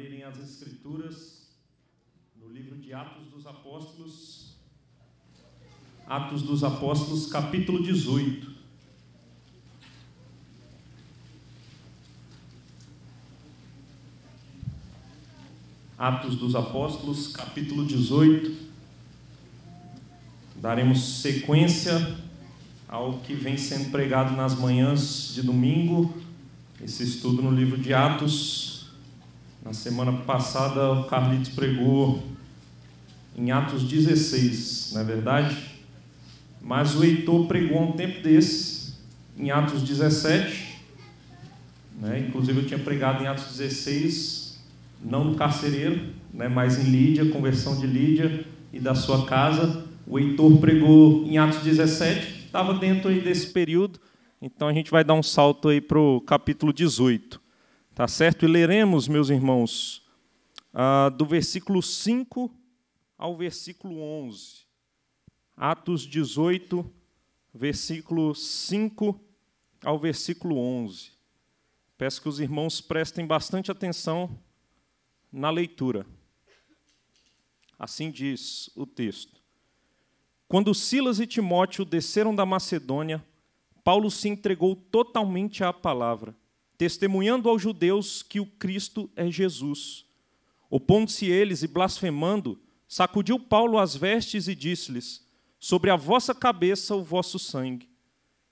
abrirem as Escrituras no livro de Atos dos Apóstolos, Atos dos Apóstolos, capítulo 18. Atos dos Apóstolos, capítulo 18. Daremos sequência ao que vem sendo pregado nas manhãs de domingo, esse estudo no livro de Atos. Na semana passada, o Carlitos pregou em Atos 16, não é verdade? Mas o Heitor pregou um tempo desse, em Atos 17. Né? Inclusive, eu tinha pregado em Atos 16, não no carcereiro, né? mas em Lídia, conversão de Lídia e da sua casa. O Heitor pregou em Atos 17, estava dentro aí desse período. Então, a gente vai dar um salto aí para o capítulo 18. Tá certo? E leremos, meus irmãos, ah, do versículo 5 ao versículo 11. Atos 18, versículo 5 ao versículo 11. Peço que os irmãos prestem bastante atenção na leitura. Assim diz o texto. Quando Silas e Timóteo desceram da Macedônia, Paulo se entregou totalmente à palavra testemunhando aos judeus que o Cristo é Jesus. Opondo-se eles e blasfemando, sacudiu Paulo as vestes e disse-lhes: Sobre a vossa cabeça o vosso sangue.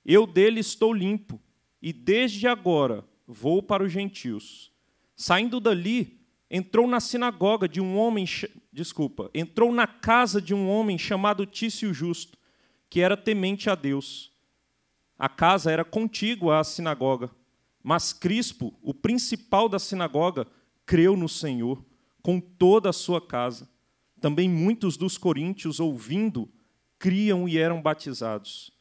Eu dele estou limpo, e desde agora vou para os gentios. Saindo dali, entrou na sinagoga de um homem, desculpa, entrou na casa de um homem chamado Tício Justo, que era temente a Deus. A casa era contígua à sinagoga. Mas Crispo, o principal da sinagoga, creu no Senhor com toda a sua casa. Também muitos dos coríntios, ouvindo, criam e eram batizados.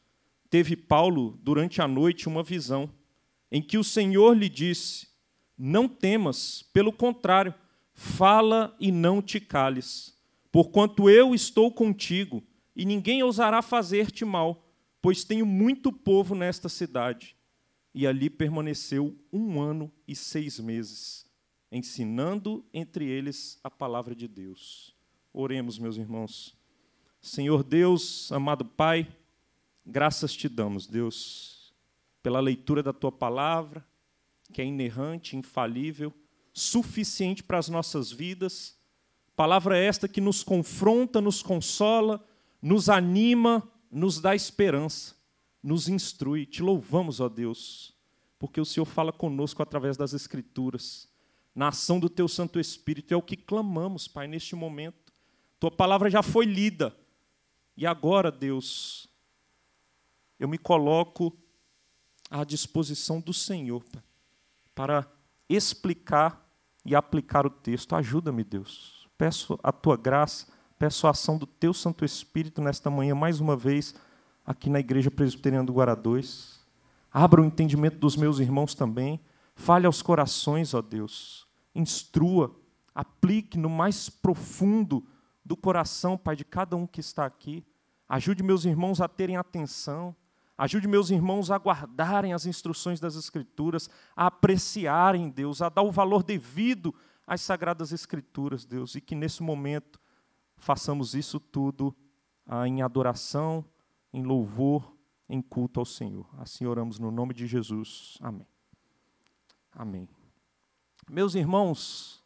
Teve Paulo, durante a noite, uma visão, em que o Senhor lhe disse: Não temas, pelo contrário, fala e não te cales, porquanto eu estou contigo, e ninguém ousará fazer-te mal, pois tenho muito povo nesta cidade e ali permaneceu um ano e seis meses, ensinando entre eles a palavra de Deus. Oremos, meus irmãos. Senhor Deus, amado Pai, graças te damos, Deus, pela leitura da tua palavra, que é inerrante, infalível, suficiente para as nossas vidas. Palavra esta que nos confronta, nos consola, nos anima, nos dá esperança nos instrui. Te louvamos, ó Deus, porque o Senhor fala conosco através das Escrituras. Na ação do Teu Santo Espírito é o que clamamos, Pai, neste momento. Tua palavra já foi lida. E agora, Deus, eu me coloco à disposição do Senhor pai, para explicar e aplicar o texto. Ajuda-me, Deus. Peço a tua graça, peço a ação do teu Santo Espírito nesta manhã mais uma vez aqui na Igreja Presbiteriana do Guará 2. Abra o entendimento dos meus irmãos também. Fale aos corações, ó Deus. Instrua, aplique no mais profundo do coração, Pai, de cada um que está aqui. Ajude meus irmãos a terem atenção. Ajude meus irmãos a guardarem as instruções das Escrituras, a apreciarem, Deus, a dar o valor devido às Sagradas Escrituras, Deus, e que nesse momento façamos isso tudo ah, em adoração em louvor, em culto ao Senhor. Assim oramos no nome de Jesus. Amém. Amém. Meus irmãos,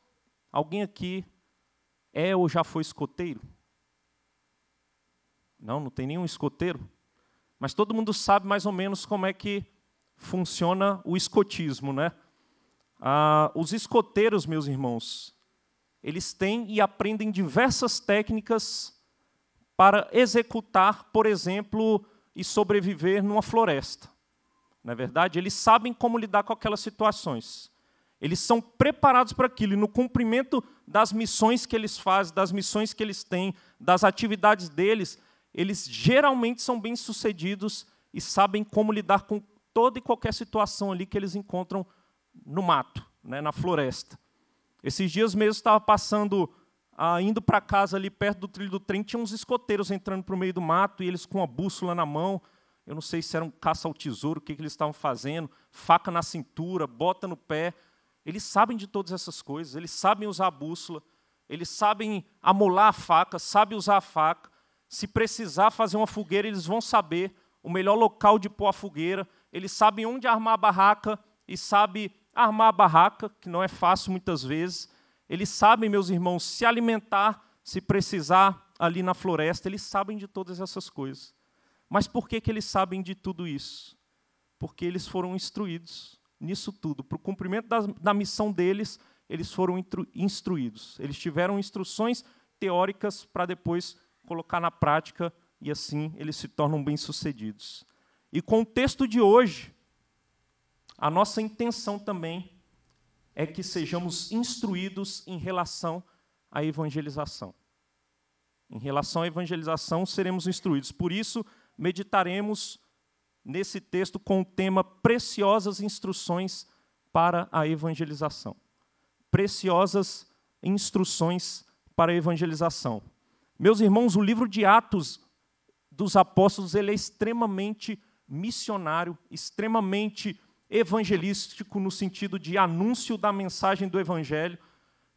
alguém aqui é ou já foi escoteiro? Não, não tem nenhum escoteiro. Mas todo mundo sabe mais ou menos como é que funciona o escotismo, né? Ah, os escoteiros, meus irmãos, eles têm e aprendem diversas técnicas para executar, por exemplo, e sobreviver numa floresta. Na verdade, eles sabem como lidar com aquelas situações. Eles são preparados para aquilo, e no cumprimento das missões que eles fazem, das missões que eles têm, das atividades deles, eles geralmente são bem-sucedidos e sabem como lidar com toda e qualquer situação ali que eles encontram no mato, né, na floresta. Esses dias mesmo estava passando ah, indo para casa ali perto do trilho do trem, tinha uns escoteiros entrando para o meio do mato e eles com a bússola na mão. Eu não sei se era um caça ao tesouro, o que, que eles estavam fazendo, faca na cintura, bota no pé. Eles sabem de todas essas coisas, eles sabem usar a bússola, eles sabem amolar a faca, sabem usar a faca. Se precisar fazer uma fogueira, eles vão saber o melhor local de pôr a fogueira, eles sabem onde armar a barraca e sabem armar a barraca, que não é fácil muitas vezes. Eles sabem, meus irmãos, se alimentar, se precisar ali na floresta, eles sabem de todas essas coisas. Mas por que, que eles sabem de tudo isso? Porque eles foram instruídos nisso tudo. Para o cumprimento da, da missão deles, eles foram instruídos. Eles tiveram instruções teóricas para depois colocar na prática e assim eles se tornam bem-sucedidos. E com o texto de hoje, a nossa intenção também é que sejamos instruídos em relação à evangelização. Em relação à evangelização, seremos instruídos. Por isso, meditaremos nesse texto com o tema Preciosas Instruções para a Evangelização. Preciosas Instruções para a Evangelização. Meus irmãos, o livro de Atos dos Apóstolos ele é extremamente missionário, extremamente evangelístico no sentido de anúncio da mensagem do evangelho.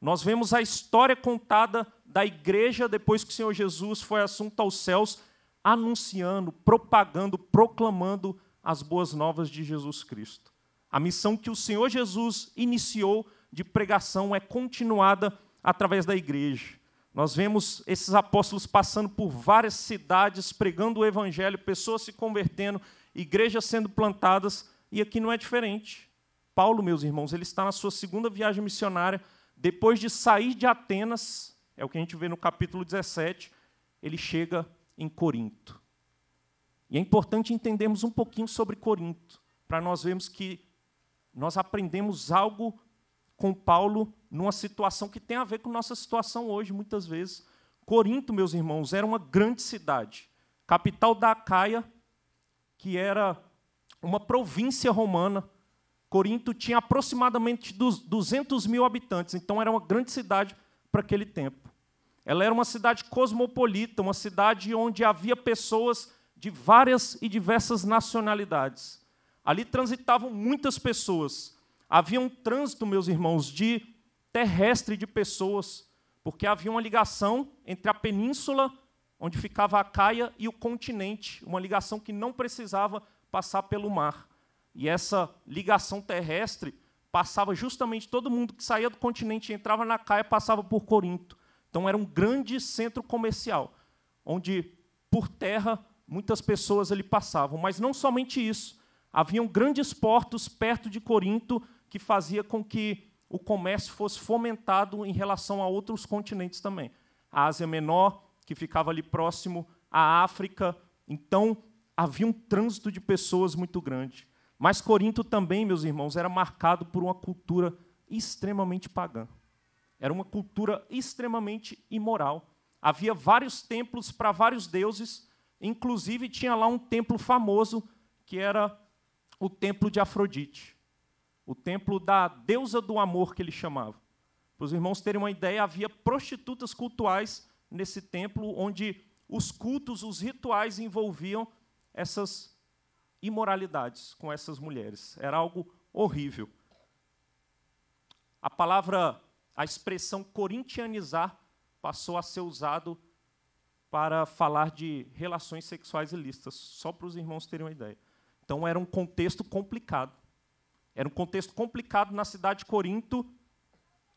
Nós vemos a história contada da igreja depois que o Senhor Jesus foi assunto aos céus, anunciando, propagando, proclamando as boas novas de Jesus Cristo. A missão que o Senhor Jesus iniciou de pregação é continuada através da igreja. Nós vemos esses apóstolos passando por várias cidades, pregando o evangelho, pessoas se convertendo, igrejas sendo plantadas, e aqui não é diferente. Paulo, meus irmãos, ele está na sua segunda viagem missionária, depois de sair de Atenas, é o que a gente vê no capítulo 17, ele chega em Corinto. E é importante entendermos um pouquinho sobre Corinto, para nós vermos que nós aprendemos algo com Paulo numa situação que tem a ver com nossa situação hoje, muitas vezes. Corinto, meus irmãos, era uma grande cidade, capital da Acaia, que era uma província romana. Corinto tinha aproximadamente 200 mil habitantes, então era uma grande cidade para aquele tempo. Ela era uma cidade cosmopolita, uma cidade onde havia pessoas de várias e diversas nacionalidades. Ali transitavam muitas pessoas. Havia um trânsito, meus irmãos, de terrestre de pessoas, porque havia uma ligação entre a península, onde ficava a Caia, e o continente, uma ligação que não precisava passar pelo mar. E essa ligação terrestre passava justamente todo mundo que saía do continente, entrava na Caia, passava por Corinto. Então era um grande centro comercial, onde por terra muitas pessoas ali passavam, mas não somente isso. Haviam grandes portos perto de Corinto que fazia com que o comércio fosse fomentado em relação a outros continentes também. A Ásia Menor, que ficava ali próximo à África. Então, havia um trânsito de pessoas muito grande. Mas Corinto também, meus irmãos, era marcado por uma cultura extremamente pagã. Era uma cultura extremamente imoral. Havia vários templos para vários deuses, inclusive tinha lá um templo famoso que era o templo de Afrodite, o templo da deusa do amor que ele chamava. Para os irmãos terem uma ideia, havia prostitutas cultuais nesse templo onde os cultos, os rituais envolviam essas imoralidades com essas mulheres. Era algo horrível. A palavra, a expressão corintianizar passou a ser usado para falar de relações sexuais ilícitas, só para os irmãos terem uma ideia. Então era um contexto complicado. Era um contexto complicado na cidade de Corinto,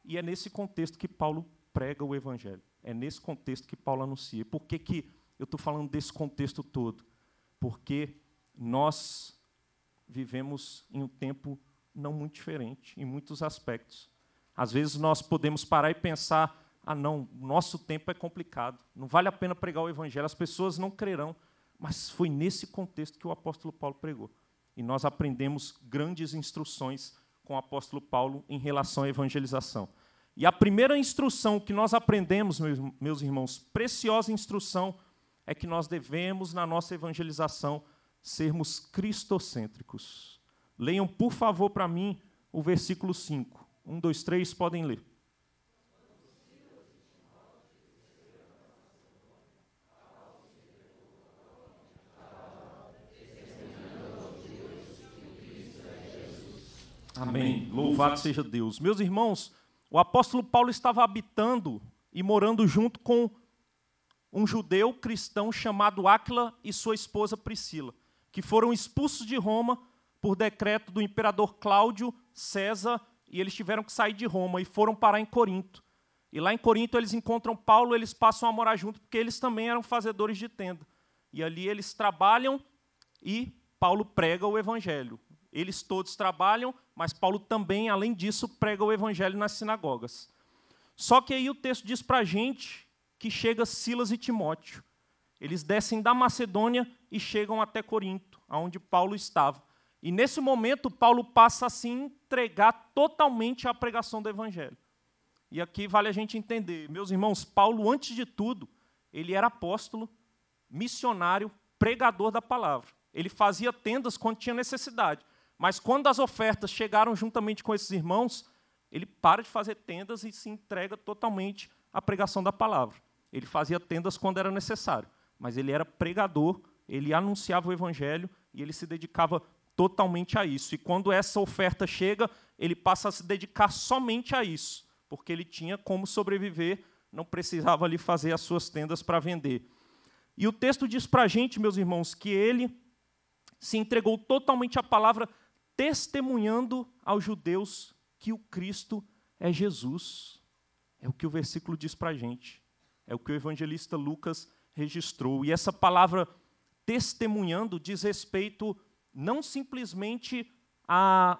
e é nesse contexto que Paulo prega o evangelho. É nesse contexto que Paulo anuncia. por que, que eu estou falando desse contexto todo? porque nós vivemos em um tempo não muito diferente, em muitos aspectos. Às vezes nós podemos parar e pensar: ah, não, nosso tempo é complicado, não vale a pena pregar o evangelho, as pessoas não crerão. Mas foi nesse contexto que o apóstolo Paulo pregou. E nós aprendemos grandes instruções com o apóstolo Paulo em relação à evangelização. E a primeira instrução que nós aprendemos, meus irmãos, preciosa instrução, é que nós devemos, na nossa evangelização, sermos cristocêntricos. Leiam, por favor, para mim o versículo 5. Um, dois, três, podem ler. Amém. Louvado seja Deus. Meus irmãos, o apóstolo Paulo estava habitando e morando junto com um judeu cristão chamado Áquila e sua esposa Priscila, que foram expulsos de Roma por decreto do imperador Cláudio César, e eles tiveram que sair de Roma e foram parar em Corinto. E lá em Corinto eles encontram Paulo, eles passam a morar junto, porque eles também eram fazedores de tenda. E ali eles trabalham e Paulo prega o evangelho. Eles todos trabalham, mas Paulo também, além disso, prega o evangelho nas sinagogas. Só que aí o texto diz para a gente que chega Silas e Timóteo. Eles descem da Macedônia e chegam até Corinto, aonde Paulo estava. E nesse momento, Paulo passa a se entregar totalmente à pregação do Evangelho. E aqui vale a gente entender, meus irmãos, Paulo, antes de tudo, ele era apóstolo, missionário, pregador da palavra. Ele fazia tendas quando tinha necessidade. Mas quando as ofertas chegaram juntamente com esses irmãos, ele para de fazer tendas e se entrega totalmente à pregação da palavra. Ele fazia tendas quando era necessário, mas ele era pregador, ele anunciava o evangelho e ele se dedicava totalmente a isso. E quando essa oferta chega, ele passa a se dedicar somente a isso, porque ele tinha como sobreviver, não precisava ali fazer as suas tendas para vender. E o texto diz para a gente, meus irmãos, que ele se entregou totalmente à palavra, testemunhando aos judeus que o Cristo é Jesus. É o que o versículo diz para a gente. É o que o evangelista Lucas registrou. E essa palavra testemunhando diz respeito não simplesmente a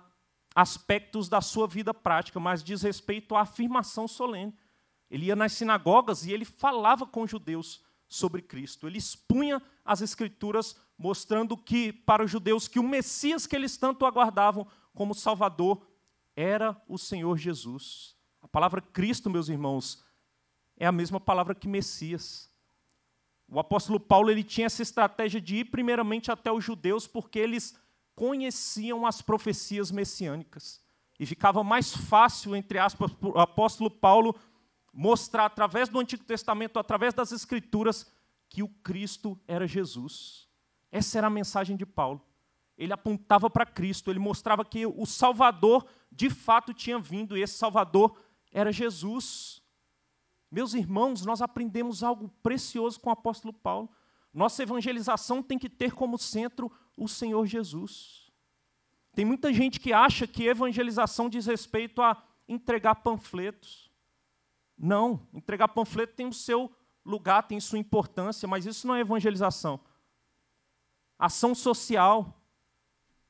aspectos da sua vida prática, mas diz respeito à afirmação solene. Ele ia nas sinagogas e ele falava com judeus sobre Cristo. Ele expunha as escrituras mostrando que para os judeus que o Messias que eles tanto aguardavam como Salvador era o Senhor Jesus. A palavra Cristo, meus irmãos, é a mesma palavra que Messias. O apóstolo Paulo ele tinha essa estratégia de ir primeiramente até os judeus porque eles conheciam as profecias messiânicas. E ficava mais fácil, entre aspas, para o apóstolo Paulo mostrar através do Antigo Testamento, através das Escrituras, que o Cristo era Jesus. Essa era a mensagem de Paulo. Ele apontava para Cristo, ele mostrava que o Salvador de fato tinha vindo, e esse Salvador era Jesus. Meus irmãos, nós aprendemos algo precioso com o apóstolo Paulo. Nossa evangelização tem que ter como centro o Senhor Jesus. Tem muita gente que acha que evangelização diz respeito a entregar panfletos. Não, entregar panfleto tem o seu lugar, tem sua importância, mas isso não é evangelização. Ação social,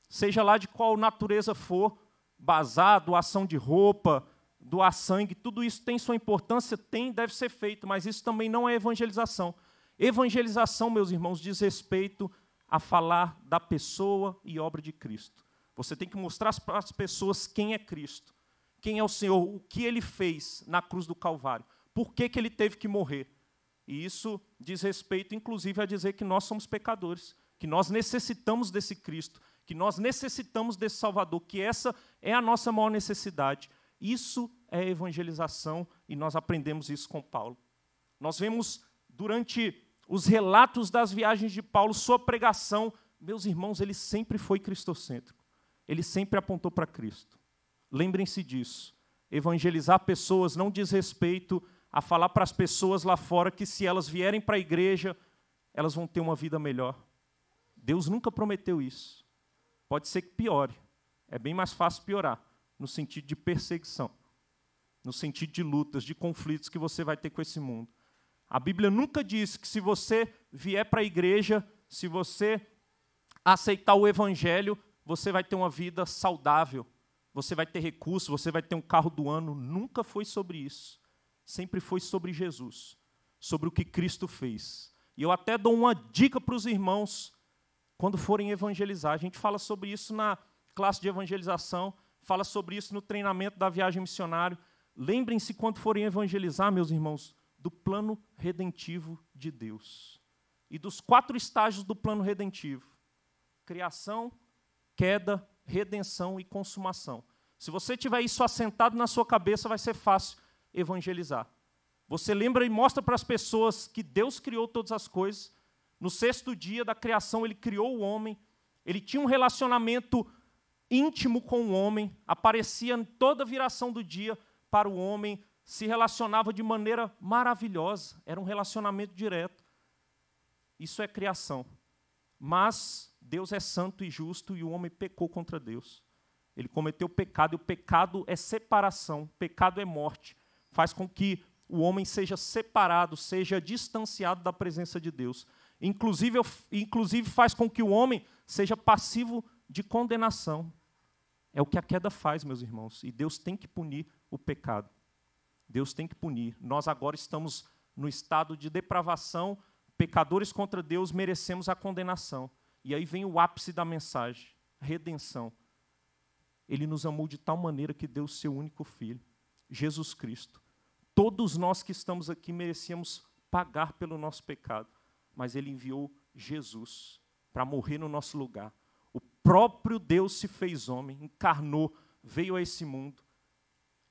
seja lá de qual natureza for, bazar, doação de roupa, doar sangue, tudo isso tem sua importância, tem, deve ser feito, mas isso também não é evangelização. Evangelização, meus irmãos, diz respeito a falar da pessoa e obra de Cristo. Você tem que mostrar para as pessoas quem é Cristo, quem é o Senhor, o que ele fez na cruz do Calvário, por que, que ele teve que morrer. E isso diz respeito, inclusive, a dizer que nós somos pecadores, que nós necessitamos desse Cristo, que nós necessitamos desse Salvador, que essa é a nossa maior necessidade. Isso é a evangelização, e nós aprendemos isso com Paulo. Nós vemos durante os relatos das viagens de Paulo, sua pregação, meus irmãos, ele sempre foi cristocêntrico. Ele sempre apontou para Cristo. Lembrem-se disso. Evangelizar pessoas não diz respeito a falar para as pessoas lá fora que se elas vierem para a igreja, elas vão ter uma vida melhor. Deus nunca prometeu isso. Pode ser que piore. É bem mais fácil piorar, no sentido de perseguição no sentido de lutas, de conflitos que você vai ter com esse mundo. A Bíblia nunca diz que se você vier para a igreja, se você aceitar o evangelho, você vai ter uma vida saudável, você vai ter recursos, você vai ter um carro do ano. Nunca foi sobre isso. Sempre foi sobre Jesus, sobre o que Cristo fez. E eu até dou uma dica para os irmãos quando forem evangelizar. A gente fala sobre isso na classe de evangelização, fala sobre isso no treinamento da viagem missionária. Lembrem-se quando forem evangelizar, meus irmãos, do plano redentivo de Deus e dos quatro estágios do plano redentivo: criação, queda, redenção e consumação. Se você tiver isso assentado na sua cabeça, vai ser fácil evangelizar. Você lembra e mostra para as pessoas que Deus criou todas as coisas. No sexto dia da criação, ele criou o homem. Ele tinha um relacionamento íntimo com o homem, aparecia em toda a viração do dia, para o homem, se relacionava de maneira maravilhosa, era um relacionamento direto. Isso é criação. Mas Deus é santo e justo e o homem pecou contra Deus. Ele cometeu pecado e o pecado é separação, pecado é morte. Faz com que o homem seja separado, seja distanciado da presença de Deus. Inclusive, inclusive faz com que o homem seja passivo de condenação. É o que a queda faz, meus irmãos. E Deus tem que punir o pecado. Deus tem que punir. Nós agora estamos no estado de depravação, pecadores contra Deus, merecemos a condenação. E aí vem o ápice da mensagem: redenção. Ele nos amou de tal maneira que deu o seu único filho, Jesus Cristo. Todos nós que estamos aqui merecíamos pagar pelo nosso pecado, mas ele enviou Jesus para morrer no nosso lugar próprio Deus se fez homem, encarnou, veio a esse mundo.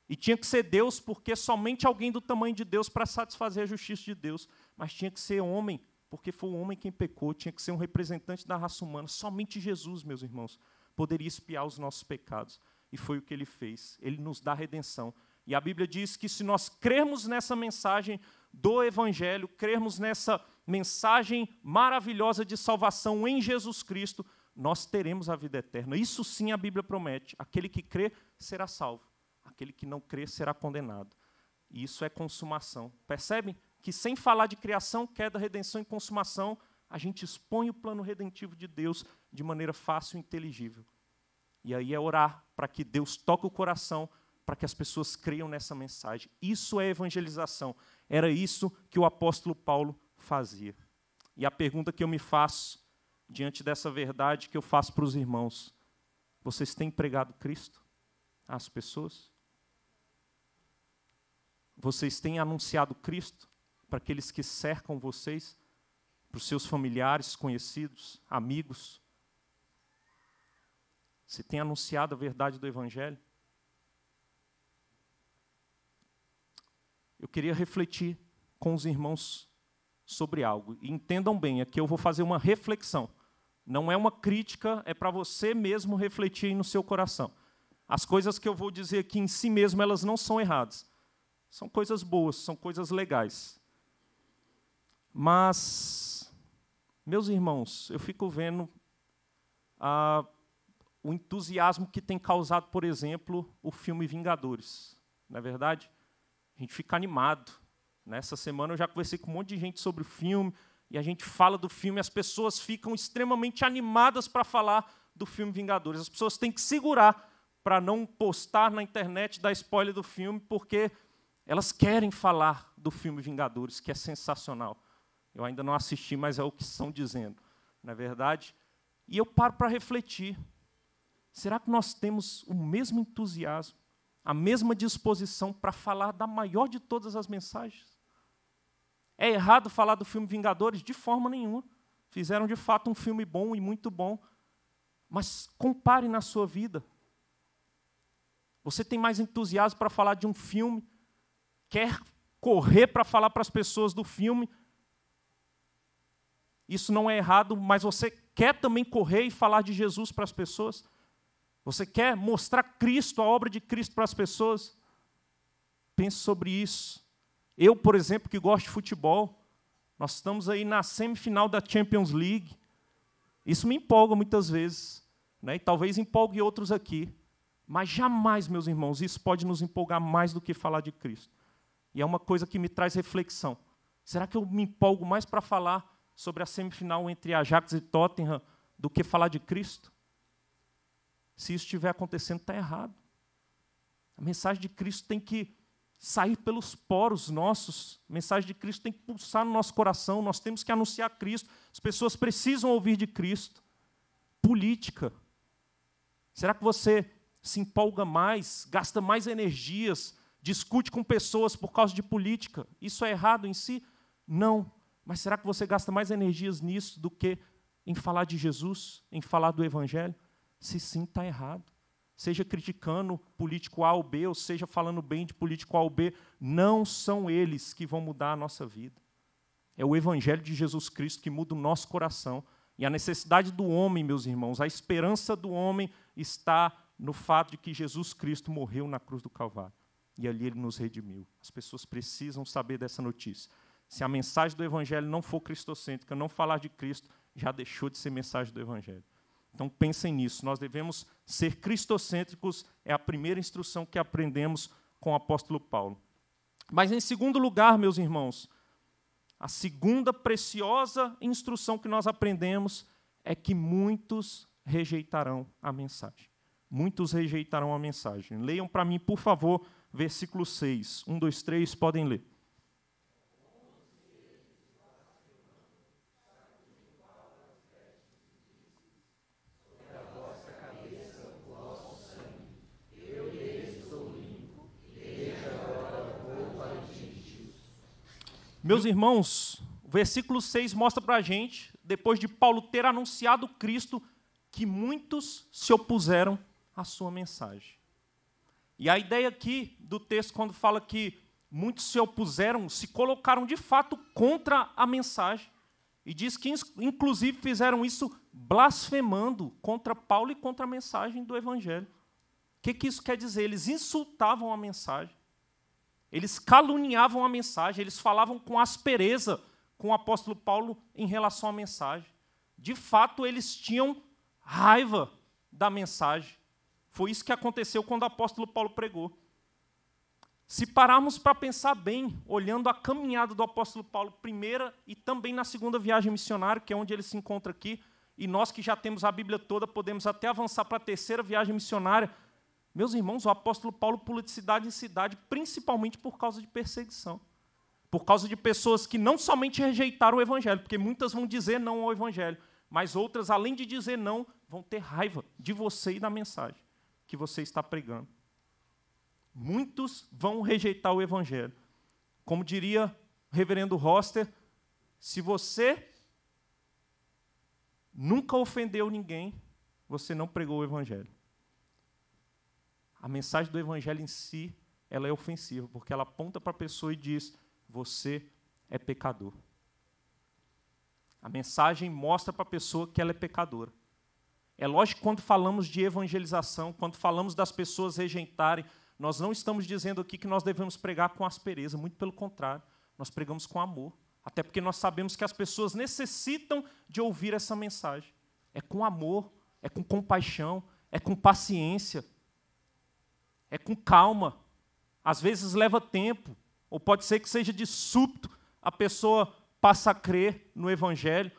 E tinha que ser Deus, porque somente alguém do tamanho de Deus para satisfazer a justiça de Deus. Mas tinha que ser homem, porque foi o homem quem pecou, tinha que ser um representante da raça humana. Somente Jesus, meus irmãos, poderia espiar os nossos pecados. E foi o que ele fez. Ele nos dá redenção. E a Bíblia diz que se nós crermos nessa mensagem do Evangelho, crermos nessa mensagem maravilhosa de salvação em Jesus Cristo, nós teremos a vida eterna. Isso sim a Bíblia promete. Aquele que crê será salvo, aquele que não crê será condenado. E isso é consumação. Percebem que sem falar de criação, queda, redenção e consumação, a gente expõe o plano redentivo de Deus de maneira fácil e inteligível. E aí é orar para que Deus toque o coração, para que as pessoas creiam nessa mensagem. Isso é evangelização. Era isso que o apóstolo Paulo fazia. E a pergunta que eu me faço diante dessa verdade que eu faço para os irmãos. Vocês têm pregado Cristo às pessoas? Vocês têm anunciado Cristo para aqueles que cercam vocês, para os seus familiares, conhecidos, amigos? Você tem anunciado a verdade do Evangelho? Eu queria refletir com os irmãos sobre algo. E entendam bem, aqui eu vou fazer uma reflexão. Não é uma crítica, é para você mesmo refletir no seu coração. As coisas que eu vou dizer aqui em si mesmo, elas não são erradas. São coisas boas, são coisas legais. Mas, meus irmãos, eu fico vendo ah, o entusiasmo que tem causado, por exemplo, o filme Vingadores. Não é verdade? A gente fica animado. Nessa semana eu já conversei com um monte de gente sobre o filme, e a gente fala do filme, as pessoas ficam extremamente animadas para falar do filme Vingadores. As pessoas têm que segurar para não postar na internet da spoiler do filme, porque elas querem falar do filme Vingadores, que é sensacional. Eu ainda não assisti, mas é o que estão dizendo, não é verdade? E eu paro para refletir. Será que nós temos o mesmo entusiasmo, a mesma disposição para falar da maior de todas as mensagens? É errado falar do filme Vingadores? De forma nenhuma. Fizeram de fato um filme bom e muito bom. Mas compare na sua vida. Você tem mais entusiasmo para falar de um filme, quer correr para falar para as pessoas do filme. Isso não é errado, mas você quer também correr e falar de Jesus para as pessoas? Você quer mostrar Cristo, a obra de Cristo para as pessoas? Pense sobre isso. Eu, por exemplo, que gosto de futebol, nós estamos aí na semifinal da Champions League. Isso me empolga muitas vezes, né? e talvez empolgue outros aqui. Mas jamais, meus irmãos, isso pode nos empolgar mais do que falar de Cristo. E é uma coisa que me traz reflexão. Será que eu me empolgo mais para falar sobre a semifinal entre Ajax e Tottenham do que falar de Cristo? Se isso estiver acontecendo, está errado. A mensagem de Cristo tem que sair pelos poros nossos. A mensagem de Cristo tem que pulsar no nosso coração, nós temos que anunciar Cristo. As pessoas precisam ouvir de Cristo. Política. Será que você se empolga mais, gasta mais energias, discute com pessoas por causa de política? Isso é errado em si? Não. Mas será que você gasta mais energias nisso do que em falar de Jesus, em falar do Evangelho? Se sim, está errado seja criticando político A ou B, ou seja falando bem de político A ou B, não são eles que vão mudar a nossa vida. É o Evangelho de Jesus Cristo que muda o nosso coração. E a necessidade do homem, meus irmãos, a esperança do homem está no fato de que Jesus Cristo morreu na cruz do Calvário. E ali ele nos redimiu. As pessoas precisam saber dessa notícia. Se a mensagem do Evangelho não for cristocêntrica, não falar de Cristo, já deixou de ser mensagem do Evangelho. Então pensem nisso. Nós devemos ser cristocêntricos, é a primeira instrução que aprendemos com o apóstolo Paulo. Mas em segundo lugar, meus irmãos, a segunda preciosa instrução que nós aprendemos é que muitos rejeitarão a mensagem. Muitos rejeitarão a mensagem. Leiam para mim, por favor, versículo 6. 1, 2, 3, podem ler. Meus irmãos, o versículo 6 mostra para a gente, depois de Paulo ter anunciado Cristo, que muitos se opuseram à sua mensagem. E a ideia aqui do texto, quando fala que muitos se opuseram, se colocaram de fato contra a mensagem. E diz que, inclusive, fizeram isso blasfemando contra Paulo e contra a mensagem do Evangelho. O que, que isso quer dizer? Eles insultavam a mensagem, eles caluniavam a mensagem, eles falavam com aspereza com o apóstolo Paulo em relação à mensagem. De fato, eles tinham raiva da mensagem. Foi isso que aconteceu quando o apóstolo Paulo pregou. Se pararmos para pensar bem, olhando a caminhada do apóstolo Paulo, primeira e também na segunda viagem missionária, que é onde ele se encontra aqui, e nós que já temos a Bíblia toda, podemos até avançar para a terceira viagem missionária, meus irmãos, o apóstolo Paulo pula de cidade em cidade, principalmente por causa de perseguição. Por causa de pessoas que não somente rejeitaram o evangelho, porque muitas vão dizer não ao evangelho, mas outras, além de dizer não, vão ter raiva de você e da mensagem que você está pregando. Muitos vão rejeitar o evangelho. Como diria o reverendo Roster, se você nunca ofendeu ninguém, você não pregou o evangelho a mensagem do evangelho em si, ela é ofensiva, porque ela aponta para a pessoa e diz: você é pecador. A mensagem mostra para a pessoa que ela é pecadora. É lógico que quando falamos de evangelização, quando falamos das pessoas rejeitarem, nós não estamos dizendo aqui que nós devemos pregar com aspereza, muito pelo contrário, nós pregamos com amor. Até porque nós sabemos que as pessoas necessitam de ouvir essa mensagem. É com amor, é com compaixão, é com paciência, é com calma. Às vezes leva tempo, ou pode ser que seja de súbito a pessoa passa a crer no evangelho,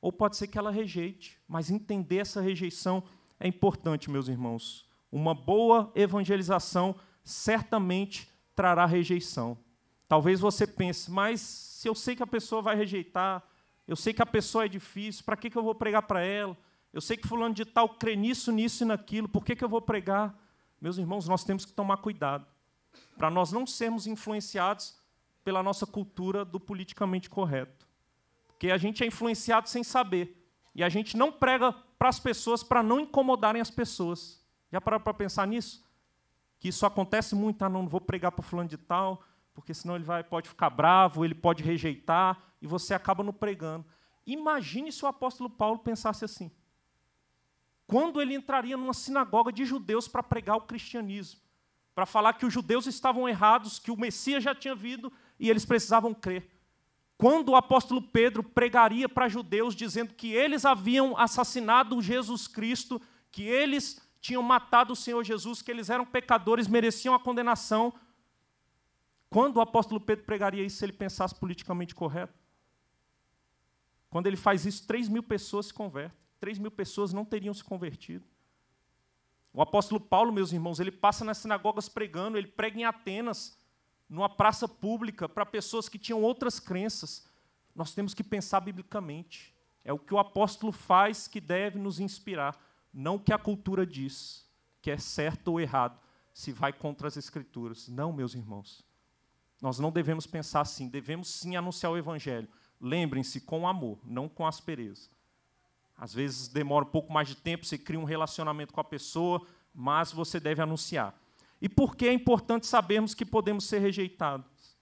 ou pode ser que ela rejeite, mas entender essa rejeição é importante, meus irmãos. Uma boa evangelização certamente trará rejeição. Talvez você pense, mas se eu sei que a pessoa vai rejeitar, eu sei que a pessoa é difícil, para que, que eu vou pregar para ela? Eu sei que fulano de tal crê nisso, nisso e naquilo, por que, que eu vou pregar? Meus irmãos, nós temos que tomar cuidado para nós não sermos influenciados pela nossa cultura do politicamente correto. Porque a gente é influenciado sem saber. E a gente não prega para as pessoas para não incomodarem as pessoas. Já pararam para pensar nisso? Que isso acontece muito, ah, não vou pregar para fulano de tal, porque senão ele vai, pode ficar bravo, ele pode rejeitar, e você acaba não pregando. Imagine se o apóstolo Paulo pensasse assim quando ele entraria numa sinagoga de judeus para pregar o cristianismo, para falar que os judeus estavam errados, que o Messias já tinha vindo e eles precisavam crer. Quando o apóstolo Pedro pregaria para judeus dizendo que eles haviam assassinado Jesus Cristo, que eles tinham matado o Senhor Jesus, que eles eram pecadores, mereciam a condenação. Quando o apóstolo Pedro pregaria isso se ele pensasse politicamente correto? Quando ele faz isso, 3 mil pessoas se convertem. 3 mil pessoas não teriam se convertido. O apóstolo Paulo, meus irmãos, ele passa nas sinagogas pregando, ele prega em Atenas, numa praça pública, para pessoas que tinham outras crenças. Nós temos que pensar biblicamente. É o que o apóstolo faz que deve nos inspirar, não o que a cultura diz, que é certo ou errado, se vai contra as escrituras. Não, meus irmãos. Nós não devemos pensar assim, devemos sim anunciar o evangelho. Lembrem-se, com amor, não com aspereza. Às vezes demora um pouco mais de tempo, você cria um relacionamento com a pessoa, mas você deve anunciar. E por que é importante sabermos que podemos ser rejeitados?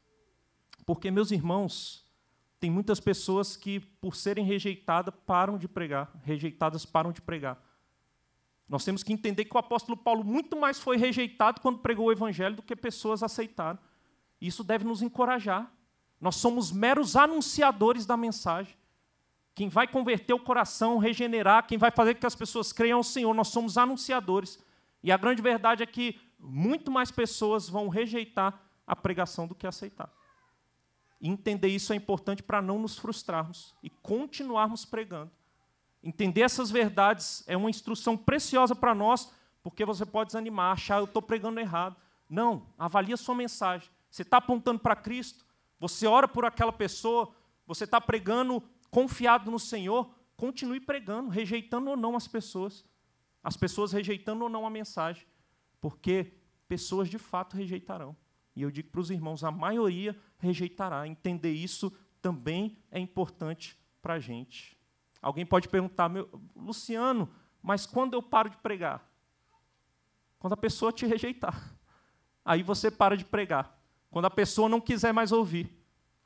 Porque, meus irmãos, tem muitas pessoas que, por serem rejeitadas, param de pregar. Rejeitadas param de pregar. Nós temos que entender que o apóstolo Paulo muito mais foi rejeitado quando pregou o evangelho do que pessoas aceitaram. Isso deve nos encorajar. Nós somos meros anunciadores da mensagem. Quem vai converter o coração, regenerar, quem vai fazer com que as pessoas creiam ao Senhor, nós somos anunciadores. E a grande verdade é que muito mais pessoas vão rejeitar a pregação do que aceitar. E entender isso é importante para não nos frustrarmos e continuarmos pregando. Entender essas verdades é uma instrução preciosa para nós, porque você pode desanimar, achar eu estou pregando errado. Não, avalie a sua mensagem. Você está apontando para Cristo, você ora por aquela pessoa, você está pregando confiado no Senhor, continue pregando, rejeitando ou não as pessoas. As pessoas rejeitando ou não a mensagem. Porque pessoas de fato rejeitarão. E eu digo para os irmãos, a maioria rejeitará. Entender isso também é importante para a gente. Alguém pode perguntar, Luciano, mas quando eu paro de pregar? Quando a pessoa te rejeitar. Aí você para de pregar. Quando a pessoa não quiser mais ouvir.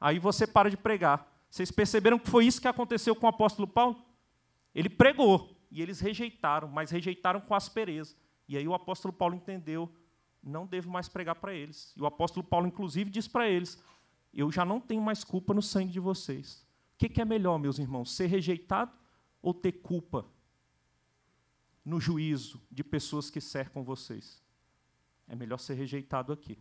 Aí você para de pregar. Vocês perceberam que foi isso que aconteceu com o apóstolo Paulo? Ele pregou e eles rejeitaram, mas rejeitaram com aspereza. E aí o apóstolo Paulo entendeu: não devo mais pregar para eles. E o apóstolo Paulo, inclusive, diz para eles: eu já não tenho mais culpa no sangue de vocês. O que, que é melhor, meus irmãos, ser rejeitado ou ter culpa no juízo de pessoas que cercam vocês? É melhor ser rejeitado aqui.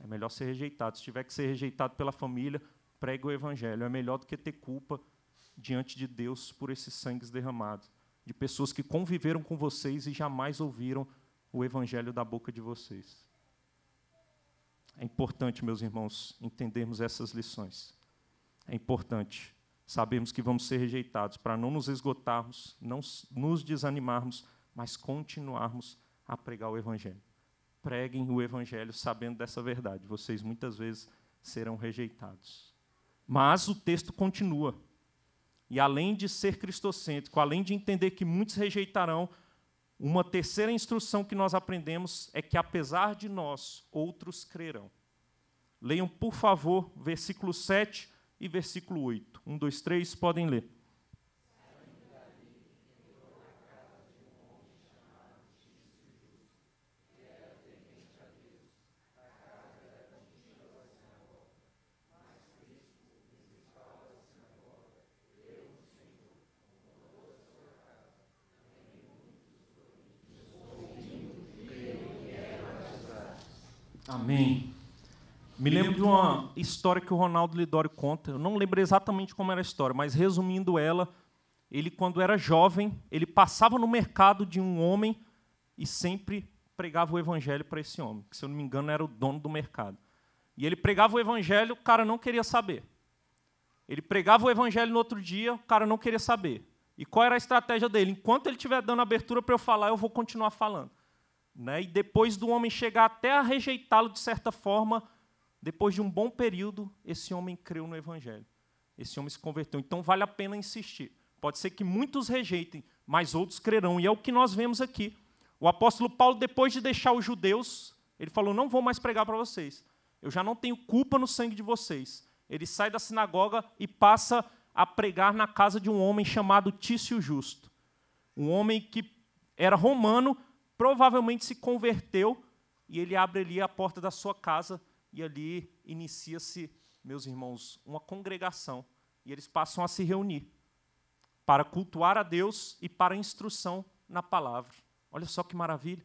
É melhor ser rejeitado. Se tiver que ser rejeitado pela família, prega o evangelho. É melhor do que ter culpa diante de Deus por esses sangues derramados, de pessoas que conviveram com vocês e jamais ouviram o evangelho da boca de vocês. É importante, meus irmãos, entendermos essas lições. É importante sabermos que vamos ser rejeitados para não nos esgotarmos, não nos desanimarmos, mas continuarmos a pregar o evangelho. Preguem o evangelho sabendo dessa verdade. Vocês muitas vezes serão rejeitados. Mas o texto continua. E além de ser cristocêntrico, além de entender que muitos rejeitarão, uma terceira instrução que nós aprendemos é que, apesar de nós, outros crerão. Leiam, por favor, versículo 7 e versículo 8. 1, 2, 3, podem ler. lembro de uma história que o Ronaldo Lidório conta. Eu não lembro exatamente como era a história, mas resumindo ela, ele quando era jovem, ele passava no mercado de um homem e sempre pregava o evangelho para esse homem, que se eu não me engano era o dono do mercado. E ele pregava o evangelho, o cara não queria saber. Ele pregava o evangelho no outro dia, o cara não queria saber. E qual era a estratégia dele? Enquanto ele estiver dando abertura para eu falar, eu vou continuar falando. Né? E depois do homem chegar até a rejeitá-lo de certa forma, depois de um bom período, esse homem creu no Evangelho. Esse homem se converteu. Então vale a pena insistir. Pode ser que muitos rejeitem, mas outros crerão. E é o que nós vemos aqui. O apóstolo Paulo, depois de deixar os judeus, ele falou: Não vou mais pregar para vocês. Eu já não tenho culpa no sangue de vocês. Ele sai da sinagoga e passa a pregar na casa de um homem chamado Tício Justo. Um homem que era romano, provavelmente se converteu, e ele abre ali a porta da sua casa e ali inicia-se, meus irmãos, uma congregação, e eles passam a se reunir para cultuar a Deus e para instrução na palavra. Olha só que maravilha.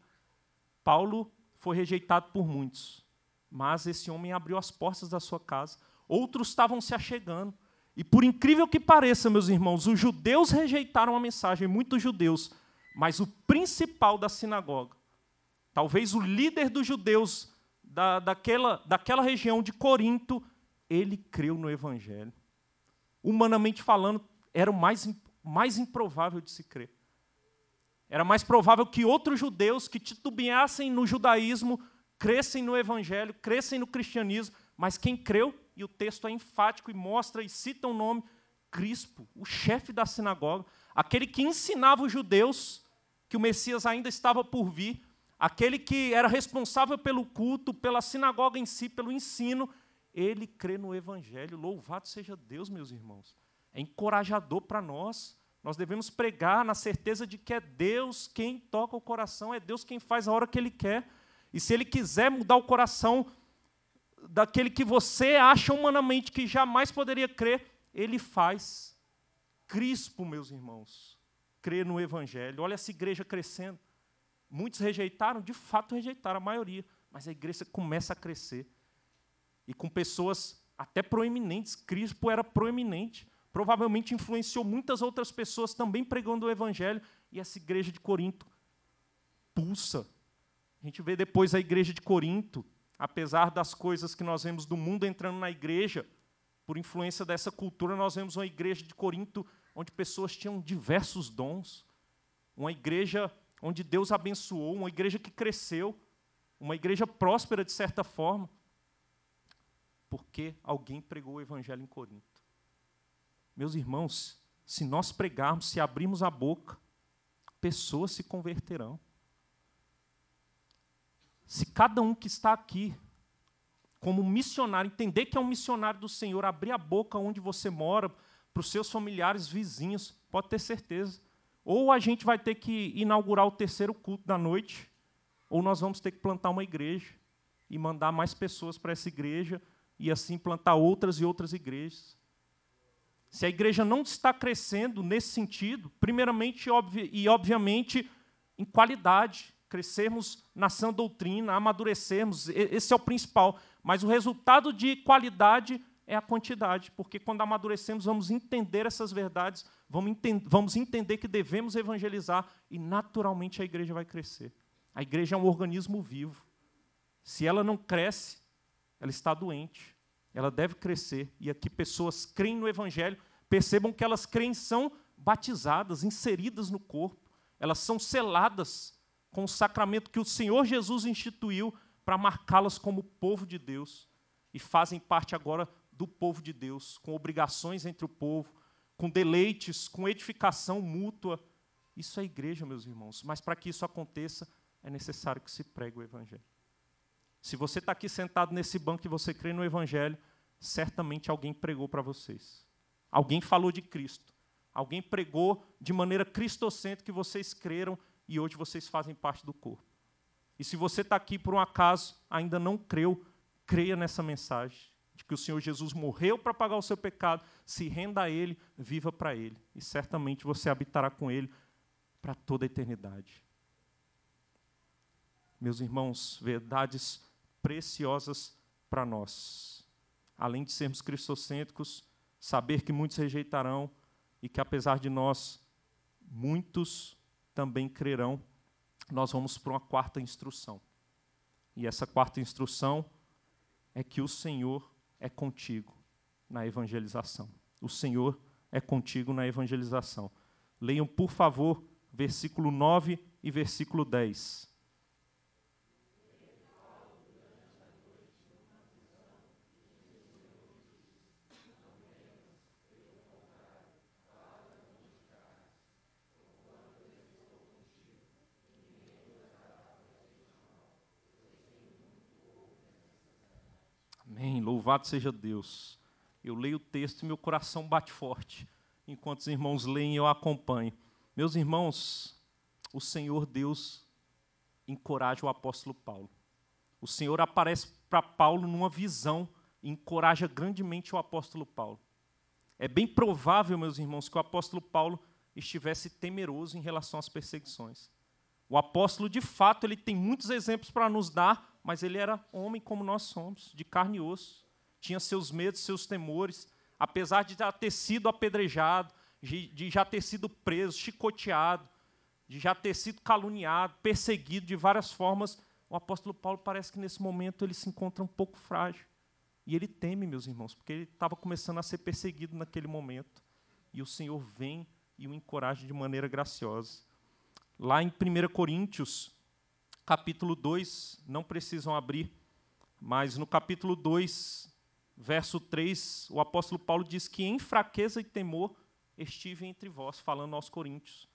Paulo foi rejeitado por muitos, mas esse homem abriu as portas da sua casa. Outros estavam se achegando. E por incrível que pareça, meus irmãos, os judeus rejeitaram a mensagem, muitos judeus, mas o principal da sinagoga, talvez o líder dos judeus da, daquela, daquela região de Corinto, ele creu no Evangelho. Humanamente falando, era o mais, mais improvável de se crer. Era mais provável que outros judeus que titubeassem no judaísmo crescem no evangelho, crescem no cristianismo, mas quem creu, e o texto é enfático e mostra e cita o um nome, Crispo, o chefe da sinagoga, aquele que ensinava os judeus que o Messias ainda estava por vir, aquele que era responsável pelo culto, pela sinagoga em si, pelo ensino, ele crê no Evangelho. Louvado seja Deus, meus irmãos. É encorajador para nós. Nós devemos pregar na certeza de que é Deus quem toca o coração, é Deus quem faz a hora que Ele quer. E se Ele quiser mudar o coração daquele que você acha humanamente que jamais poderia crer, Ele faz. Crispo, meus irmãos, crê no Evangelho. Olha essa igreja crescendo. Muitos rejeitaram, de fato rejeitaram, a maioria. Mas a igreja começa a crescer. E com pessoas até proeminentes. Crispo era proeminente. Provavelmente influenciou muitas outras pessoas também pregando o evangelho. E essa igreja de Corinto pulsa. A gente vê depois a igreja de Corinto, apesar das coisas que nós vemos do mundo entrando na igreja, por influência dessa cultura, nós vemos uma igreja de Corinto onde pessoas tinham diversos dons. Uma igreja onde Deus abençoou, uma igreja que cresceu, uma igreja próspera de certa forma, porque alguém pregou o evangelho em Corinto. Meus irmãos, se nós pregarmos, se abrirmos a boca, pessoas se converterão. Se cada um que está aqui, como missionário, entender que é um missionário do Senhor, abrir a boca onde você mora, para os seus familiares, vizinhos, pode ter certeza ou a gente vai ter que inaugurar o terceiro culto da noite, ou nós vamos ter que plantar uma igreja e mandar mais pessoas para essa igreja e assim plantar outras e outras igrejas. Se a igreja não está crescendo nesse sentido, primeiramente e obviamente em qualidade, crescermos na sã doutrina, amadurecermos, esse é o principal. Mas o resultado de qualidade é a quantidade, porque quando amadurecemos, vamos entender essas verdades, vamos, vamos entender que devemos evangelizar e, naturalmente, a igreja vai crescer. A igreja é um organismo vivo. Se ela não cresce, ela está doente. Ela deve crescer. E aqui, pessoas creem no evangelho, percebam que elas creem, são batizadas, inseridas no corpo, elas são seladas com o sacramento que o Senhor Jesus instituiu para marcá-las como povo de Deus e fazem parte agora do povo de Deus, com obrigações entre o povo, com deleites, com edificação mútua. Isso é igreja, meus irmãos. Mas para que isso aconteça, é necessário que se pregue o Evangelho. Se você está aqui sentado nesse banco e você crê no Evangelho, certamente alguém pregou para vocês. Alguém falou de Cristo. Alguém pregou de maneira cristocêntrica que vocês creram e hoje vocês fazem parte do corpo. E se você está aqui por um acaso, ainda não creu, creia nessa mensagem de que o Senhor Jesus morreu para pagar o seu pecado, se renda a Ele, viva para Ele, e certamente você habitará com Ele para toda a eternidade. Meus irmãos, verdades preciosas para nós. Além de sermos cristocêntricos, saber que muitos rejeitarão e que, apesar de nós, muitos também crerão, nós vamos para uma quarta instrução. E essa quarta instrução é que o Senhor é contigo na evangelização. O Senhor é contigo na evangelização. Leiam, por favor, versículo 9 e versículo 10. Louvado seja Deus. Eu leio o texto e meu coração bate forte. Enquanto os irmãos leem, eu acompanho. Meus irmãos, o Senhor Deus encoraja o apóstolo Paulo. O Senhor aparece para Paulo numa visão e encoraja grandemente o apóstolo Paulo. É bem provável, meus irmãos, que o apóstolo Paulo estivesse temeroso em relação às perseguições. O apóstolo, de fato, ele tem muitos exemplos para nos dar, mas ele era homem como nós somos, de carne e osso tinha seus medos, seus temores, apesar de já ter sido apedrejado, de já ter sido preso, chicoteado, de já ter sido caluniado, perseguido de várias formas, o apóstolo Paulo parece que nesse momento ele se encontra um pouco frágil. E ele teme, meus irmãos, porque ele estava começando a ser perseguido naquele momento. E o Senhor vem e o encoraja de maneira graciosa. Lá em 1 Coríntios, capítulo 2, não precisam abrir, mas no capítulo 2, verso 3, o apóstolo Paulo diz que em fraqueza e temor estive entre vós, falando aos coríntios.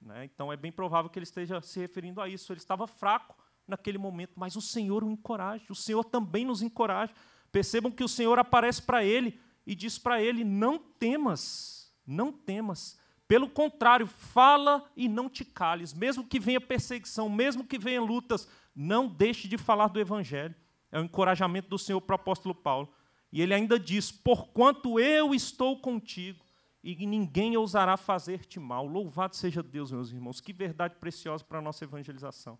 Né? Então é bem provável que ele esteja se referindo a isso. Ele estava fraco naquele momento, mas o Senhor o encoraja, o Senhor também nos encoraja. Percebam que o Senhor aparece para ele e diz para ele: Não temas, não temas. Pelo contrário, fala e não te cales. Mesmo que venha perseguição, mesmo que venha lutas, não deixe de falar do Evangelho. É o encorajamento do Senhor para o apóstolo Paulo. E ele ainda diz: Porquanto eu estou contigo, e ninguém ousará fazer-te mal. Louvado seja Deus, meus irmãos. Que verdade preciosa para a nossa evangelização.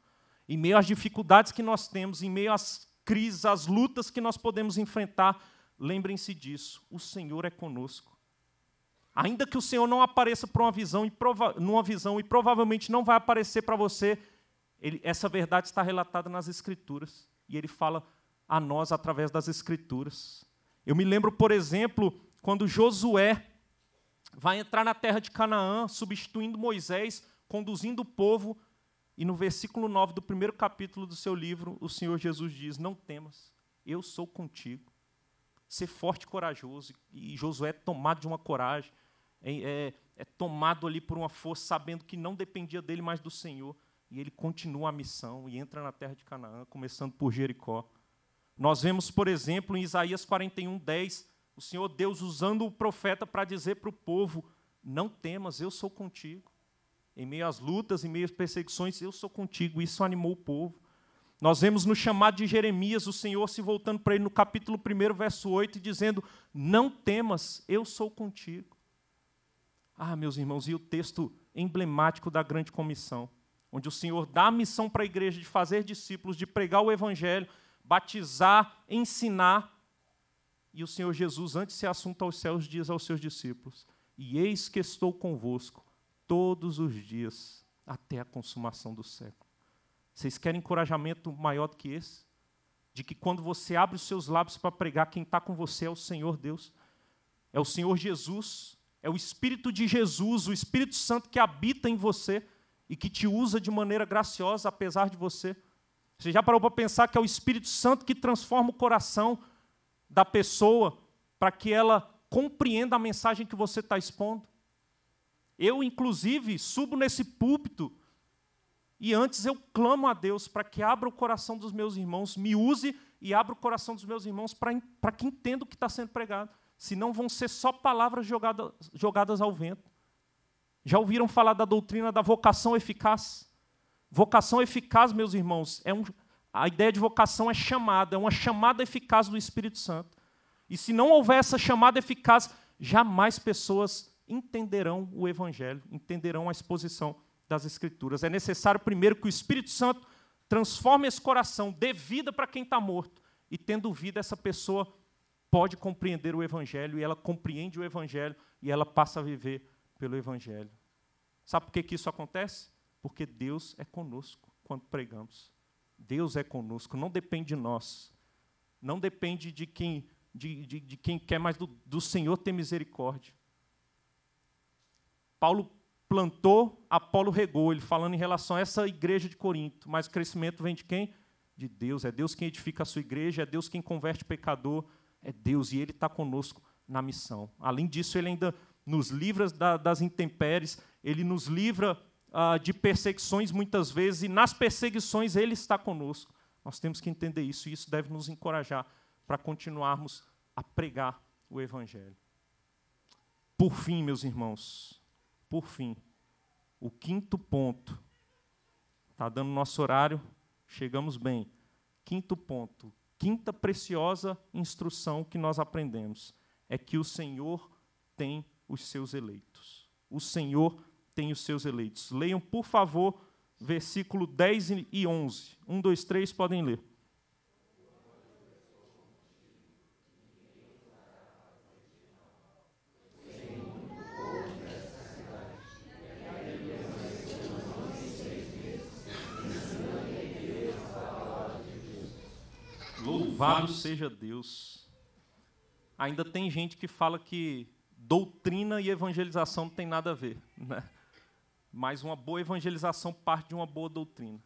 Em meio às dificuldades que nós temos, em meio às crises, às lutas que nós podemos enfrentar, lembrem-se disso: o Senhor é conosco. Ainda que o Senhor não apareça por uma visão, e numa visão e provavelmente não vai aparecer para você, ele, essa verdade está relatada nas Escrituras. E ele fala a nós através das Escrituras. Eu me lembro, por exemplo, quando Josué vai entrar na terra de Canaã, substituindo Moisés, conduzindo o povo, e no versículo 9 do primeiro capítulo do seu livro, o Senhor Jesus diz: Não temas, eu sou contigo. Ser forte e corajoso. E Josué é tomado de uma coragem, é, é, é tomado ali por uma força, sabendo que não dependia dele, mas do Senhor. E ele continua a missão e entra na terra de Canaã, começando por Jericó. Nós vemos, por exemplo, em Isaías 41, 10, o Senhor Deus usando o profeta para dizer para o povo: Não temas, eu sou contigo. Em meio às lutas, em meio às perseguições, eu sou contigo. Isso animou o povo. Nós vemos no chamado de Jeremias o Senhor se voltando para ele no capítulo 1, verso 8, dizendo: Não temas, eu sou contigo. Ah, meus irmãos, e o texto emblemático da grande comissão, onde o Senhor dá a missão para a igreja de fazer discípulos, de pregar o evangelho, batizar, ensinar. E o Senhor Jesus, antes de ser assunto aos céus, diz aos seus discípulos: E eis que estou convosco todos os dias até a consumação do século. Vocês querem encorajamento maior do que esse? De que quando você abre os seus lábios para pregar, quem está com você é o Senhor Deus, é o Senhor Jesus, é o Espírito de Jesus, o Espírito Santo que habita em você e que te usa de maneira graciosa, apesar de você. Você já parou para pensar que é o Espírito Santo que transforma o coração da pessoa para que ela compreenda a mensagem que você está expondo? Eu, inclusive, subo nesse púlpito e antes eu clamo a Deus para que abra o coração dos meus irmãos, me use e abra o coração dos meus irmãos para que entenda o que está sendo pregado. Senão vão ser só palavras jogadas, jogadas ao vento. Já ouviram falar da doutrina da vocação eficaz? Vocação eficaz, meus irmãos, é um, a ideia de vocação é chamada, é uma chamada eficaz do Espírito Santo. E se não houver essa chamada eficaz, jamais pessoas entenderão o Evangelho, entenderão a exposição das Escrituras. É necessário, primeiro, que o Espírito Santo transforme esse coração, dê vida para quem está morto. E tendo vida, essa pessoa pode compreender o Evangelho, e ela compreende o Evangelho, e ela passa a viver pelo Evangelho. Sabe por que, que isso acontece? Porque Deus é conosco quando pregamos. Deus é conosco, não depende de nós. Não depende de quem, de, de, de quem quer mais do, do Senhor ter misericórdia. Paulo plantou, Apolo regou, ele falando em relação a essa igreja de Corinto. Mas o crescimento vem de quem? De Deus. É Deus quem edifica a sua igreja, é Deus quem converte pecador, é Deus e Ele está conosco na missão. Além disso, Ele ainda nos livra da, das intempéries, Ele nos livra ah, de perseguições muitas vezes, e nas perseguições Ele está conosco. Nós temos que entender isso, e isso deve nos encorajar para continuarmos a pregar o Evangelho. Por fim, meus irmãos, por fim, o quinto ponto. Está dando nosso horário, chegamos bem. Quinto ponto, quinta preciosa instrução que nós aprendemos é que o Senhor tem os seus eleitos. O Senhor tem os seus eleitos. Leiam, por favor, versículo 10 e 11. 1, 2, 3, podem ler. Louvado seja Deus. Ainda tem gente que fala que doutrina e evangelização não tem nada a ver. Né? mas uma boa evangelização parte de uma boa doutrina,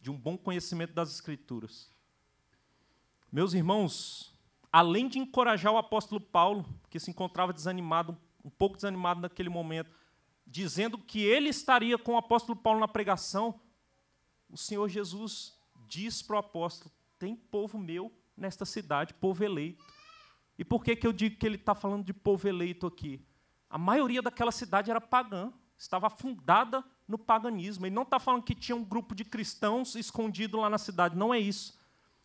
de um bom conhecimento das Escrituras. Meus irmãos, além de encorajar o apóstolo Paulo, que se encontrava desanimado, um pouco desanimado naquele momento, dizendo que ele estaria com o apóstolo Paulo na pregação, o Senhor Jesus diz para o apóstolo: tem povo meu nesta cidade, povo eleito. E por que, que eu digo que ele está falando de povo eleito aqui? A maioria daquela cidade era pagã estava fundada no paganismo. Ele não está falando que tinha um grupo de cristãos escondido lá na cidade, não é isso.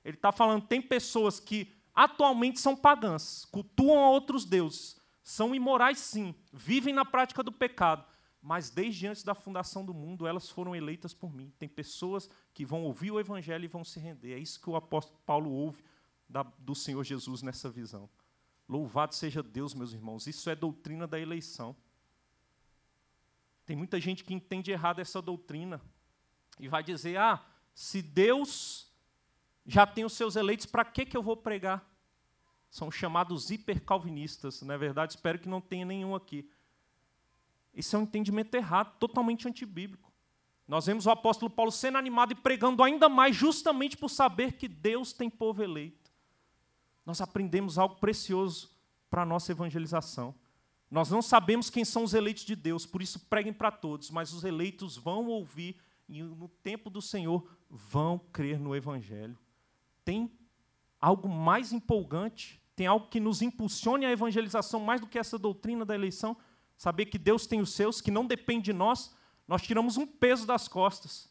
Ele está falando tem pessoas que atualmente são pagãs, cultuam a outros deuses, são imorais sim, vivem na prática do pecado, mas desde antes da fundação do mundo elas foram eleitas por mim. Tem pessoas que vão ouvir o evangelho e vão se render. É isso que o apóstolo Paulo ouve da, do Senhor Jesus nessa visão. Louvado seja Deus, meus irmãos. Isso é doutrina da eleição. Tem muita gente que entende errado essa doutrina e vai dizer: ah, se Deus já tem os seus eleitos, para que, que eu vou pregar? São chamados hipercalvinistas, não é verdade? Espero que não tenha nenhum aqui. Esse é um entendimento errado, totalmente antibíblico. Nós vemos o apóstolo Paulo sendo animado e pregando ainda mais, justamente por saber que Deus tem povo eleito. Nós aprendemos algo precioso para a nossa evangelização. Nós não sabemos quem são os eleitos de Deus, por isso preguem para todos, mas os eleitos vão ouvir e no tempo do Senhor vão crer no Evangelho. Tem algo mais empolgante? Tem algo que nos impulsione à evangelização mais do que essa doutrina da eleição? Saber que Deus tem os seus, que não depende de nós, nós tiramos um peso das costas.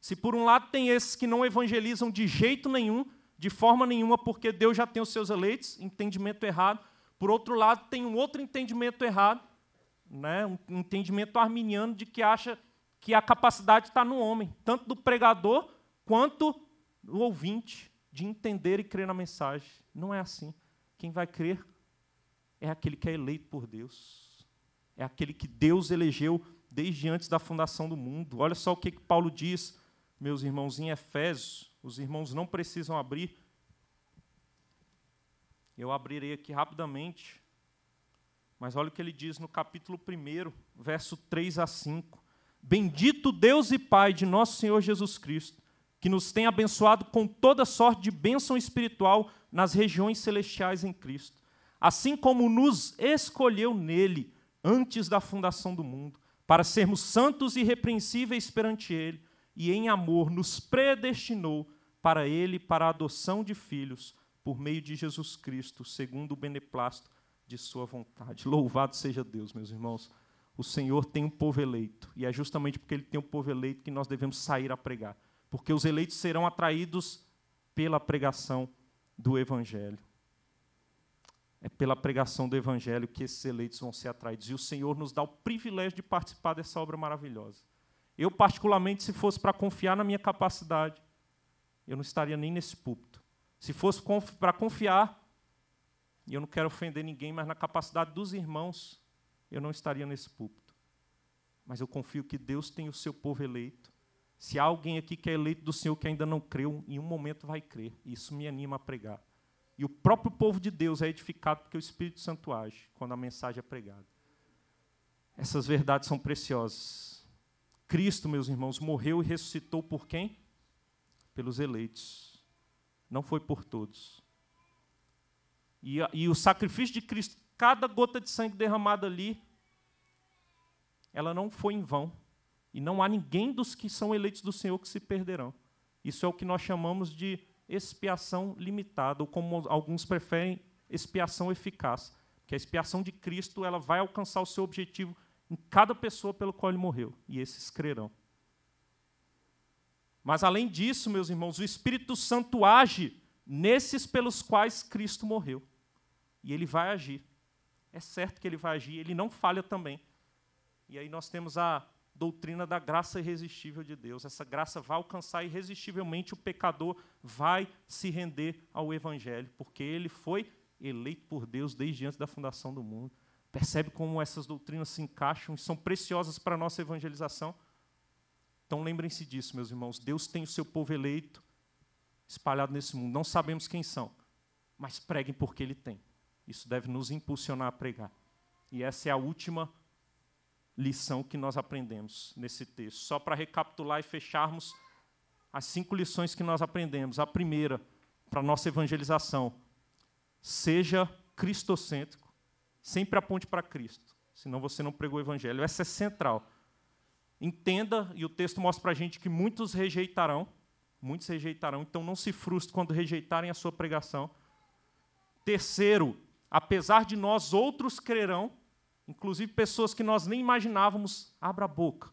Se por um lado tem esses que não evangelizam de jeito nenhum, de forma nenhuma, porque Deus já tem os seus eleitos, entendimento errado, por outro lado, tem um outro entendimento errado, né? um entendimento arminiano de que acha que a capacidade está no homem, tanto do pregador quanto do ouvinte, de entender e crer na mensagem. Não é assim. Quem vai crer é aquele que é eleito por Deus, é aquele que Deus elegeu desde antes da fundação do mundo. Olha só o que, que Paulo diz, meus irmãos, em Efésios. Os irmãos não precisam abrir, eu abrirei aqui rapidamente, mas olha o que ele diz no capítulo 1, verso 3 a 5. Bendito Deus e Pai de nosso Senhor Jesus Cristo, que nos tem abençoado com toda sorte de bênção espiritual nas regiões celestiais em Cristo, assim como nos escolheu nele antes da fundação do mundo, para sermos santos e irrepreensíveis perante ele, e em amor nos predestinou para ele para a adoção de filhos por meio de Jesus Cristo, segundo o beneplácito de Sua vontade. Louvado seja Deus, meus irmãos. O Senhor tem um povo eleito, e é justamente porque Ele tem um povo eleito que nós devemos sair a pregar, porque os eleitos serão atraídos pela pregação do Evangelho. É pela pregação do Evangelho que esses eleitos vão ser atraídos. E o Senhor nos dá o privilégio de participar dessa obra maravilhosa. Eu, particularmente, se fosse para confiar na minha capacidade, eu não estaria nem nesse púlpito. Se fosse para confiar, e eu não quero ofender ninguém, mas na capacidade dos irmãos, eu não estaria nesse púlpito. Mas eu confio que Deus tem o seu povo eleito. Se há alguém aqui que é eleito do Senhor que ainda não creu, em um momento vai crer. Isso me anima a pregar. E o próprio povo de Deus é edificado porque o Espírito Santo age quando a mensagem é pregada. Essas verdades são preciosas. Cristo, meus irmãos, morreu e ressuscitou por quem? Pelos eleitos não foi por todos. E, e o sacrifício de Cristo, cada gota de sangue derramada ali, ela não foi em vão. E não há ninguém dos que são eleitos do Senhor que se perderão. Isso é o que nós chamamos de expiação limitada, ou como alguns preferem, expiação eficaz. Que a expiação de Cristo ela vai alcançar o seu objetivo em cada pessoa pelo qual ele morreu. E esses crerão. Mas além disso, meus irmãos, o Espírito Santo age nesses pelos quais Cristo morreu. E ele vai agir. É certo que ele vai agir, ele não falha também. E aí nós temos a doutrina da graça irresistível de Deus. Essa graça vai alcançar irresistivelmente o pecador, vai se render ao Evangelho, porque ele foi eleito por Deus desde antes da fundação do mundo. Percebe como essas doutrinas se encaixam e são preciosas para a nossa evangelização? Então lembrem-se disso, meus irmãos. Deus tem o seu povo eleito espalhado nesse mundo. Não sabemos quem são, mas preguem porque Ele tem. Isso deve nos impulsionar a pregar. E essa é a última lição que nós aprendemos nesse texto. Só para recapitular e fecharmos as cinco lições que nós aprendemos. A primeira, para nossa evangelização, seja cristocêntrico, sempre aponte para Cristo, senão você não pregou o evangelho. Essa é central. Entenda, e o texto mostra para a gente que muitos rejeitarão, muitos rejeitarão, então não se frustre quando rejeitarem a sua pregação. Terceiro, apesar de nós, outros crerão, inclusive pessoas que nós nem imaginávamos, abra a boca,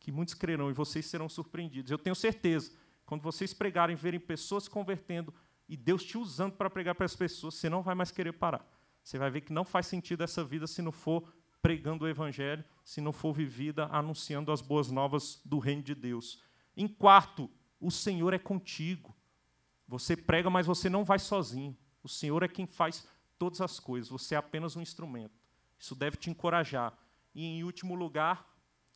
que muitos crerão e vocês serão surpreendidos. Eu tenho certeza, quando vocês pregarem, verem pessoas se convertendo e Deus te usando para pregar para as pessoas, você não vai mais querer parar. Você vai ver que não faz sentido essa vida se não for pregando o evangelho, se não for vivida anunciando as boas novas do reino de Deus. Em quarto, o Senhor é contigo. Você prega, mas você não vai sozinho. O Senhor é quem faz todas as coisas, você é apenas um instrumento. Isso deve te encorajar. E em último lugar,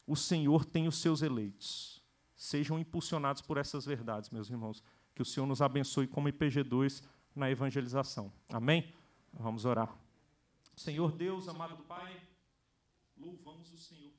o Senhor tem os seus eleitos. Sejam impulsionados por essas verdades, meus irmãos. Que o Senhor nos abençoe como IPG2 na evangelização. Amém? Vamos orar. Senhor Deus, amado Pai. Louvamos o Senhor